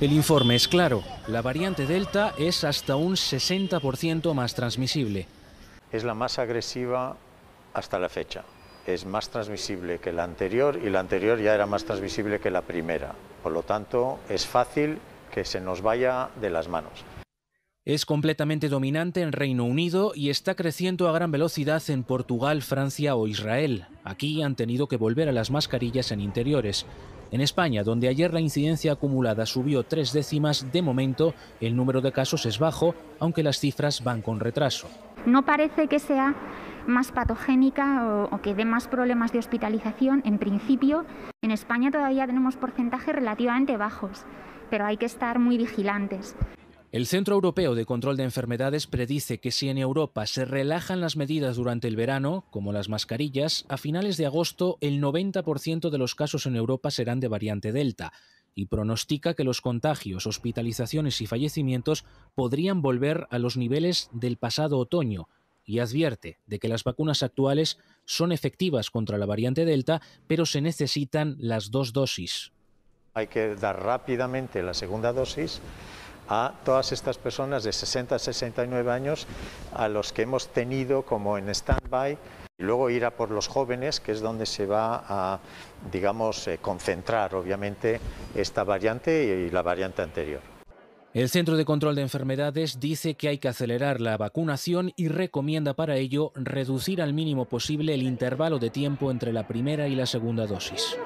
El informe es claro, la variante Delta es hasta un 60% más transmisible. Es la más agresiva hasta la fecha. Es más transmisible que la anterior y la anterior ya era más transmisible que la primera. Por lo tanto, es fácil que se nos vaya de las manos. Es completamente dominante en Reino Unido y está creciendo a gran velocidad en Portugal, Francia o Israel. Aquí han tenido que volver a las mascarillas en interiores. En España, donde ayer la incidencia acumulada subió tres décimas, de momento el número de casos es bajo, aunque las cifras van con retraso. No parece que sea más patogénica o, que dé más problemas de hospitalización. En principio, en España todavía tenemos porcentajes relativamente bajos, pero hay que estar muy vigilantes. El Centro Europeo de Control de Enfermedades predice que si en Europa se relajan las medidas durante el verano, como las mascarillas, a finales de agosto el 90% de los casos en Europa serán de variante Delta y pronostica que los contagios, hospitalizaciones y fallecimientos podrían volver a los niveles del pasado otoño y advierte de que las vacunas actuales son efectivas contra la variante Delta, pero se necesitan las dos dosis. Hay que dar rápidamente la segunda dosis a todas estas personas de 60 a 69 años a los que hemos tenido como en stand-by y luego ir a por los jóvenes, que es donde se va a, digamos, eh, concentrar obviamente esta variante y la variante anterior. El Centro de Control de Enfermedades dice que hay que acelerar la vacunación y recomienda para ello reducir al mínimo posible el intervalo de tiempo entre la primera y la segunda dosis.